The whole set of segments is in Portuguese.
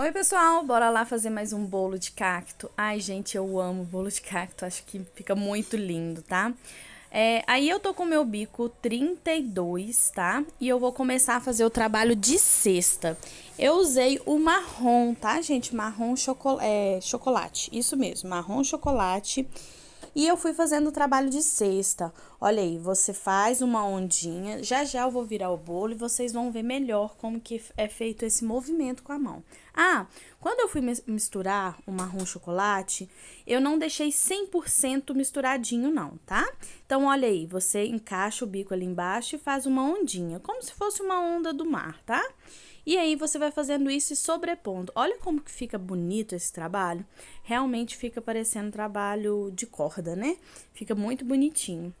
Oi, pessoal, bora lá fazer mais um bolo de cacto. Ai, gente, eu amo bolo de cacto, acho que fica muito lindo, tá? É, aí eu tô com o meu bico 32, tá? E eu vou começar a fazer o trabalho de cesta. Eu usei o marrom, tá, gente? Marrom chocolate, é, chocolate, isso mesmo, marrom chocolate. E eu fui fazendo o trabalho de cesta. Olha aí, você faz uma ondinha, já já eu vou virar o bolo e vocês vão ver melhor como que é feito esse movimento com a mão. Ah, quando eu fui misturar o marrom chocolate, eu não deixei 100% misturadinho não, tá? Então, olha aí, você encaixa o bico ali embaixo e faz uma ondinha, como se fosse uma onda do mar, tá? E aí você vai fazendo isso e sobrepondo. Olha como que fica bonito esse trabalho. Realmente fica parecendo trabalho de corda, né? Fica muito bonitinho.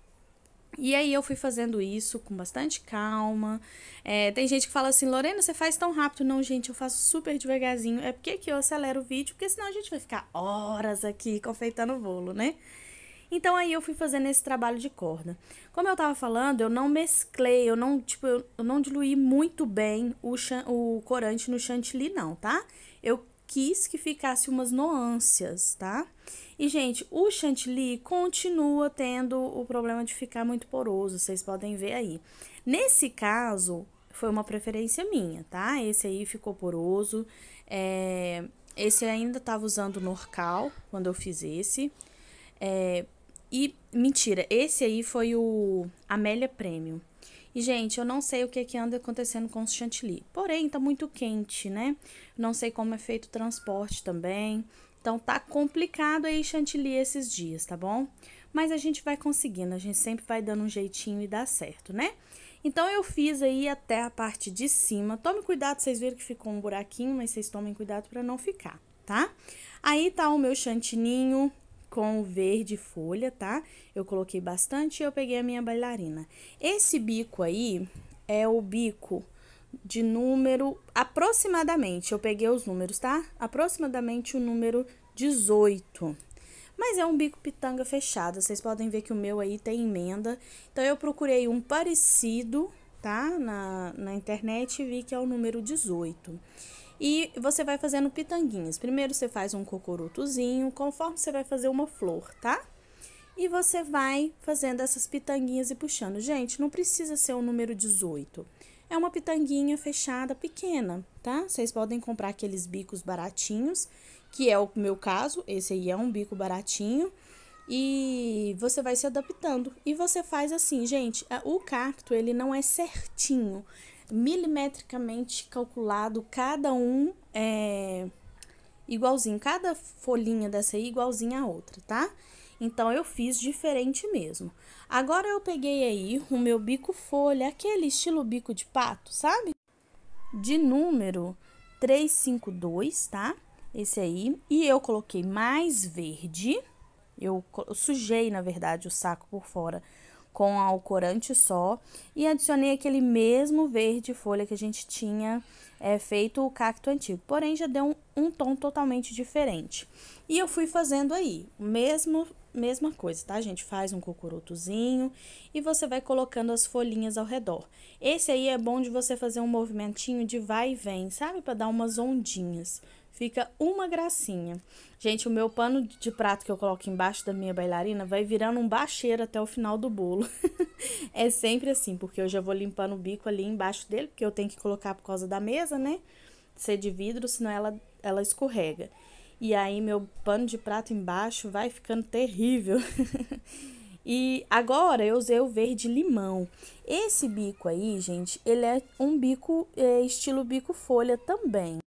E aí eu fui fazendo isso com bastante calma. É, tem gente que fala assim, Lorena, você faz tão rápido. Não, gente, eu faço super devagarzinho. É porque que eu acelero o vídeo, porque senão a gente vai ficar horas aqui confeitando o bolo, né? Então aí eu fui fazendo esse trabalho de corda. Como eu tava falando, eu não mesclei, eu não, tipo, eu, não diluí muito bem o, o corante no chantilly, não, tá? Eu quis que ficasse umas nuances, tá? E, gente, o chantilly continua tendo o problema de ficar muito poroso, vocês podem ver aí. Nesse caso, foi uma preferência minha, tá? Esse aí ficou poroso, é... esse ainda tava usando norcal quando eu fiz esse. É, e, mentira, esse aí foi o Amélia Prêmio. E, gente, eu não sei o que, que anda acontecendo com o chantilly. Porém, tá muito quente, né? Não sei como é feito o transporte também. Então, tá complicado aí chantilly esses dias, tá bom? Mas a gente vai conseguindo, a gente sempre vai dando um jeitinho e dá certo, né? Então, eu fiz aí até a parte de cima. Tome cuidado, vocês viram que ficou um buraquinho, mas vocês tomem cuidado para não ficar, tá? Aí tá o meu chantininho com verde folha, tá? Eu coloquei bastante e eu peguei a minha bailarina. Esse bico aí é o bico de número aproximadamente, eu peguei os números, tá? Aproximadamente o número 18. Mas é um bico pitanga fechado, vocês podem ver que o meu aí tem emenda. Então, eu procurei um parecido, tá? Na, na internet e vi que é o número 18. E você vai fazendo pitanguinhas. Primeiro você faz um cocorutozinho, conforme você vai fazer uma flor, tá? E você vai fazendo essas pitanguinhas e puxando. Gente, não precisa ser o número 18. É uma pitanguinha fechada pequena, tá? Vocês podem comprar aqueles bicos baratinhos, que é o meu caso, esse aí é um bico baratinho e você vai se adaptando. E você faz assim, gente, o cacto ele não é certinho milimetricamente calculado cada um é, igualzinho, cada folhinha dessa aí igualzinha à outra, tá? Então, eu fiz diferente mesmo. Agora, eu peguei aí o meu bico folha, aquele estilo bico de pato, sabe? De número 352, tá? Esse aí. E eu coloquei mais verde. Eu sujei, na verdade, o saco por fora com alcorante só e adicionei aquele mesmo verde folha que a gente tinha é, feito o cacto antigo, porém já deu um, um tom totalmente diferente. E eu fui fazendo aí, mesmo mesma coisa, tá, gente? Faz um cocorotozinho e você vai colocando as folhinhas ao redor. Esse aí é bom de você fazer um movimentinho de vai e vem, sabe? Para dar umas ondinhas. Fica uma gracinha. Gente, o meu pano de prato que eu coloco embaixo da minha bailarina vai virando um bacheiro até o final do bolo. é sempre assim, porque eu já vou limpando o bico ali embaixo dele, porque eu tenho que colocar por causa da mesa, né? Ser de vidro, senão ela, ela escorrega. E aí meu pano de prato embaixo vai ficando terrível. e agora eu usei o verde limão. Esse bico aí, gente, ele é um bico é, estilo bico folha também.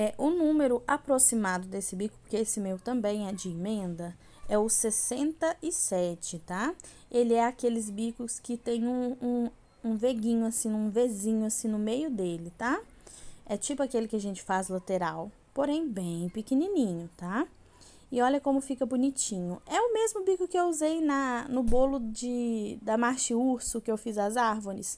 É, o número aproximado desse bico, porque esse meu também é de emenda, é o 67, tá? Ele é aqueles bicos que tem um, um, um veguinho assim, um vezinho assim no meio dele, tá? É tipo aquele que a gente faz lateral, porém bem pequenininho, tá? E olha como fica bonitinho. É o mesmo bico que eu usei na, no bolo de, da marche Urso que eu fiz as árvores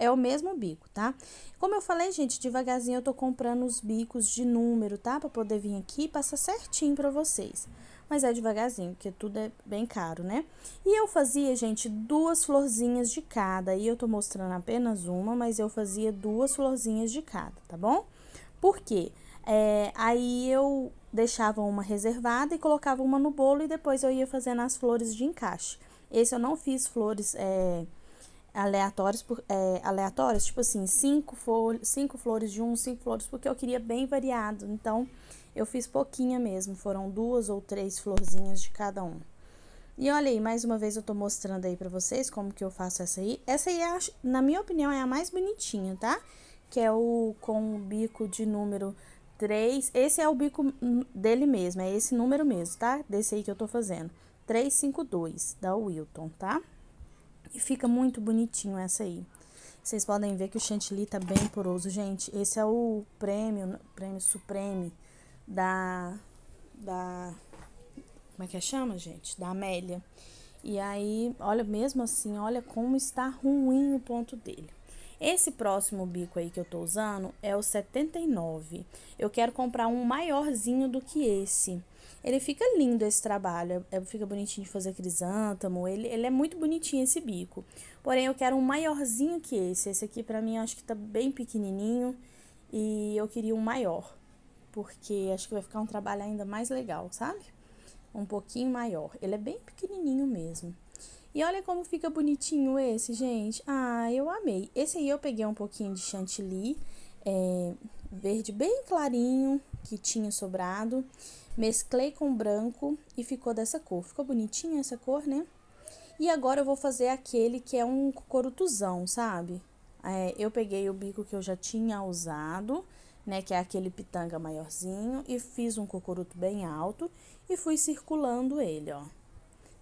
é o mesmo bico, tá? Como eu falei, gente, devagarzinho eu tô comprando os bicos de número, tá? Pra poder vir aqui e passar certinho pra vocês. Mas é devagarzinho, porque tudo é bem caro, né? E eu fazia, gente, duas florzinhas de cada. E eu tô mostrando apenas uma, mas eu fazia duas florzinhas de cada, tá bom? Por quê? É, aí eu deixava uma reservada e colocava uma no bolo e depois eu ia fazendo as flores de encaixe. Esse eu não fiz flores... É, aleatórios, por, é, aleatórios tipo assim, cinco, fol cinco flores de um, cinco flores, porque eu queria bem variado. Então, eu fiz pouquinha mesmo, foram duas ou três florzinhas de cada um. E olha aí, mais uma vez eu tô mostrando aí pra vocês como que eu faço essa aí. Essa aí, é a, na minha opinião, é a mais bonitinha, tá? Que é o com o bico de número 3. Esse é o bico dele mesmo, é esse número mesmo, tá? Desse aí que eu tô fazendo. 352, da Wilton, tá? E fica muito bonitinho essa aí. Vocês podem ver que o chantilly tá bem poroso, gente. Esse é o prêmio, prêmio supreme da, da, como é, é que chama, gente? Da Amélia. E aí, olha, mesmo assim, olha como está ruim o ponto dele. Esse próximo bico aí que eu tô usando é o 79. Eu quero comprar um maiorzinho do que esse. Ele fica lindo esse trabalho, é, é fica bonitinho de fazer crisântamo, ele, ele é muito bonitinho esse bico. Porém, eu quero um maiorzinho que esse, esse aqui pra mim eu acho que tá bem pequenininho e eu queria um maior, porque acho que vai ficar um trabalho ainda mais legal, sabe? Um pouquinho maior, ele é bem pequenininho mesmo. E olha como fica bonitinho esse, gente. Ah, eu amei. Esse aí eu peguei um pouquinho de chantilly, é, verde bem clarinho que tinha sobrado. Mesclei com branco e ficou dessa cor. Ficou bonitinha essa cor, né? E agora eu vou fazer aquele que é um corutuzão, sabe? É, eu peguei o bico que eu já tinha usado, né? Que é aquele pitanga maiorzinho. E fiz um cocoruto bem alto. E fui circulando ele, ó.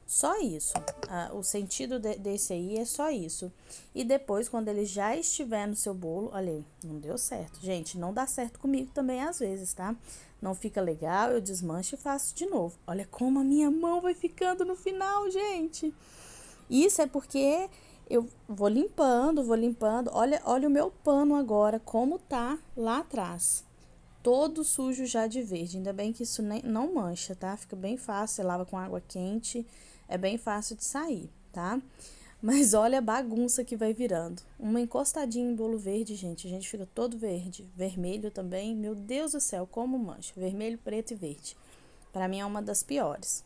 Só isso. Ah, o sentido de, desse aí é só isso. E depois, quando ele já estiver no seu bolo, olha aí, não deu certo. Gente, não dá certo comigo também às vezes, tá? Não fica legal, eu desmancho e faço de novo. Olha como a minha mão vai ficando no final, gente. Isso é porque eu vou limpando, vou limpando. Olha, olha o meu pano agora, como tá lá atrás. Todo sujo já de verde. Ainda bem que isso nem, não mancha, tá? Fica bem fácil, você lava com água quente é bem fácil de sair, tá? Mas olha a bagunça que vai virando. Uma encostadinha em bolo verde, gente. A gente fica todo verde. Vermelho também. Meu Deus do céu, como mancha. Vermelho, preto e verde. Para mim é uma das piores.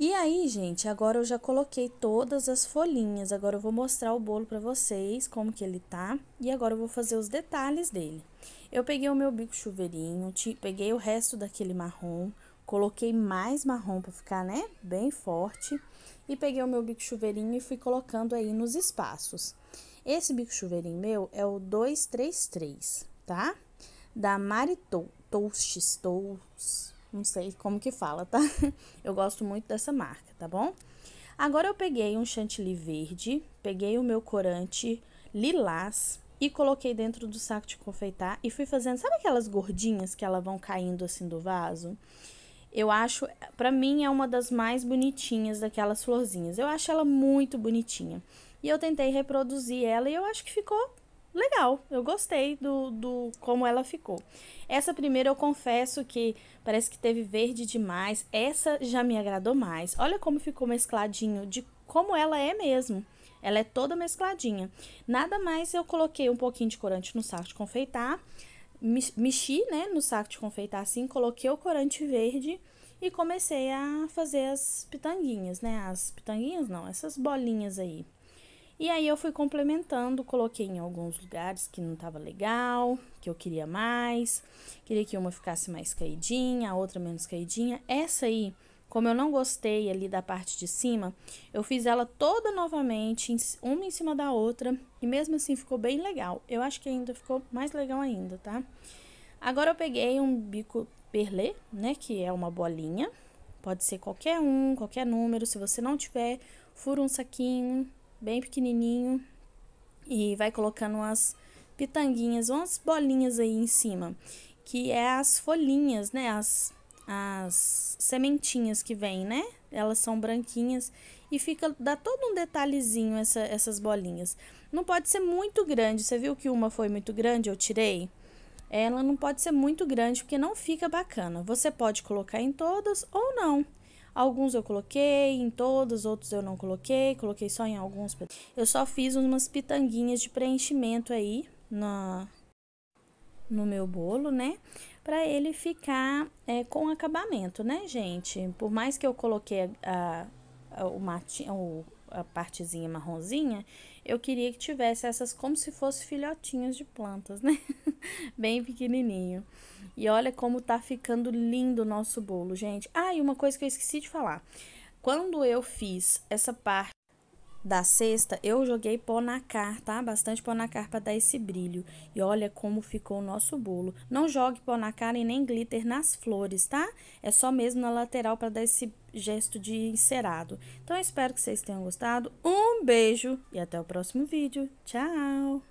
E aí, gente, agora eu já coloquei todas as folhinhas. Agora eu vou mostrar o bolo para vocês, como que ele tá. E agora eu vou fazer os detalhes dele. Eu peguei o meu bico chuveirinho, peguei o resto daquele marrom, Coloquei mais marrom para ficar, né, bem forte. E peguei o meu bico chuveirinho e fui colocando aí nos espaços. Esse bico chuveirinho meu é o 233, tá? Da Mari Toastes, Toast, não sei como que fala, tá? Eu gosto muito dessa marca, tá bom? Agora eu peguei um chantilly verde, peguei o meu corante lilás e coloquei dentro do saco de confeitar e fui fazendo, sabe aquelas gordinhas que elas vão caindo assim do vaso? Eu acho, para mim é uma das mais bonitinhas daquelas florzinhas. Eu acho ela muito bonitinha. E eu tentei reproduzir ela e eu acho que ficou legal. Eu gostei do, do como ela ficou. Essa primeira eu confesso que parece que teve verde demais. Essa já me agradou mais. Olha como ficou mescladinho de como ela é mesmo. Ela é toda mescladinha. Nada mais eu coloquei um pouquinho de corante no saco de confeitar mexi né, no saco de confeitar assim, coloquei o corante verde e comecei a fazer as pitanguinhas, né? As pitanguinhas não, essas bolinhas aí. E aí eu fui complementando, coloquei em alguns lugares que não tava legal, que eu queria mais, queria que uma ficasse mais caidinha, a outra menos caidinha. Essa aí como eu não gostei ali da parte de cima, eu fiz ela toda novamente, uma em cima da outra, e mesmo assim ficou bem legal. Eu acho que ainda ficou mais legal ainda, tá? Agora eu peguei um bico perlê, né, que é uma bolinha. Pode ser qualquer um, qualquer número, se você não tiver, fura um saquinho bem pequenininho e vai colocando umas pitanguinhas, umas bolinhas aí em cima, que é as folhinhas, né, as as sementinhas que vêm, né? Elas são branquinhas e fica dá todo um detalhezinho essa, essas bolinhas. Não pode ser muito grande. Você viu que uma foi muito grande, eu tirei. Ela não pode ser muito grande porque não fica bacana. Você pode colocar em todas ou não. Alguns eu coloquei em todos, outros eu não coloquei, coloquei só em alguns. Eu só fiz umas pitanguinhas de preenchimento aí na no meu bolo, né? para ele ficar é, com acabamento, né, gente? Por mais que eu coloquei a, a, o matinho, a partezinha marronzinha, eu queria que tivesse essas como se fosse filhotinhos de plantas, né? Bem pequenininho. E olha como tá ficando lindo o nosso bolo, gente. Ah, e uma coisa que eu esqueci de falar. Quando eu fiz essa parte da sexta eu joguei pó na car, tá? Bastante pó na car para dar esse brilho. E olha como ficou o nosso bolo. Não jogue pó na cara e nem glitter nas flores, tá? É só mesmo na lateral para dar esse gesto de encerado. Então, eu espero que vocês tenham gostado. Um beijo e até o próximo vídeo. Tchau!